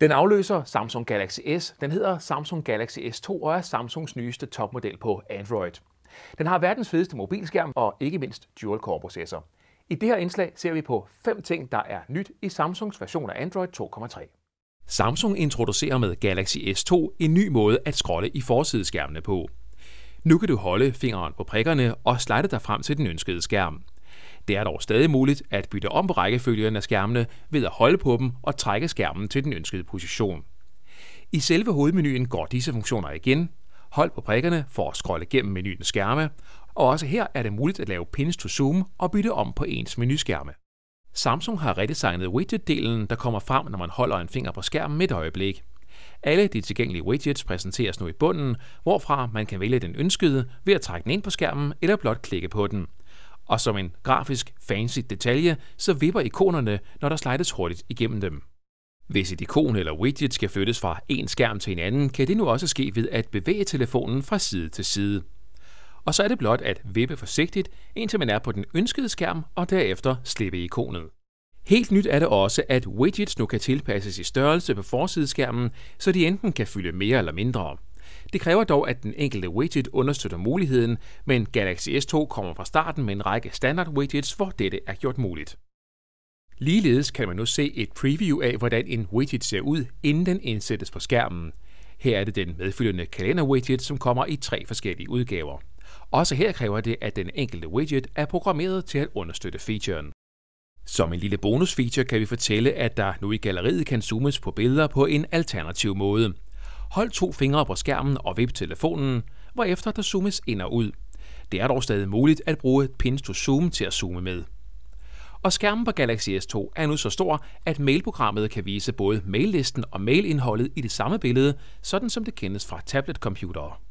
Den afløser Samsung Galaxy S. Den hedder Samsung Galaxy S2 og er Samsungs nyeste topmodel på Android. Den har verdens fedeste mobilskærm og ikke mindst dual-core processor. I det her indslag ser vi på fem ting, der er nyt i Samsungs version af Android 2.3. Samsung introducerer med Galaxy S2 en ny måde at scrolle i forsideskærmene på. Nu kan du holde fingeren på prikkerne og slide dig frem til den ønskede skærm. Det er dog stadig muligt at bytte om på rækkefølgen af skærmene ved at holde på dem og trække skærmen til den ønskede position. I selve hovedmenuen går disse funktioner igen. Hold på prikkerne for at scrolle gennem menuens skærme, og også her er det muligt at lave pins to zoom og bytte om på ens menuskærme. Samsung har redesignet widget-delen, der kommer frem, når man holder en finger på skærmen et øjeblik. Alle de tilgængelige widgets præsenteres nu i bunden, hvorfra man kan vælge den ønskede ved at trække den ind på skærmen eller blot klikke på den. Og som en grafisk fancy detalje, så vipper ikonerne, når der slides hurtigt igennem dem. Hvis et ikon eller widget skal flyttes fra en skærm til en anden, kan det nu også ske ved at bevæge telefonen fra side til side. Og så er det blot at vippe forsigtigt, indtil man er på den ønskede skærm, og derefter slippe ikonet. Helt nyt er det også, at widgets nu kan tilpasses i størrelse på forsideskærmen, så de enten kan fylde mere eller mindre. Det kræver dog, at den enkelte widget understøtter muligheden, men Galaxy S2 kommer fra starten med en række standard widgets, hvor dette er gjort muligt. Ligeledes kan man nu se et preview af, hvordan en widget ser ud, inden den indsættes på skærmen. Her er det den medfølgende kalender-widget, som kommer i tre forskellige udgaver. Også her kræver det, at den enkelte widget er programmeret til at understøtte featuren. Som en lille bonusfeature kan vi fortælle, at der nu i galleriet kan zoomes på billeder på en alternativ måde. Hold to fingre på skærmen og vip telefonen, hvorefter der zoomes ind og ud. Det er dog stadig muligt at bruge Pins to Zoom til at zoome med. Og skærmen på Galaxy S2 er nu så stor, at mailprogrammet kan vise både maillisten og mailindholdet i det samme billede, sådan som det kendes fra tabletcomputere.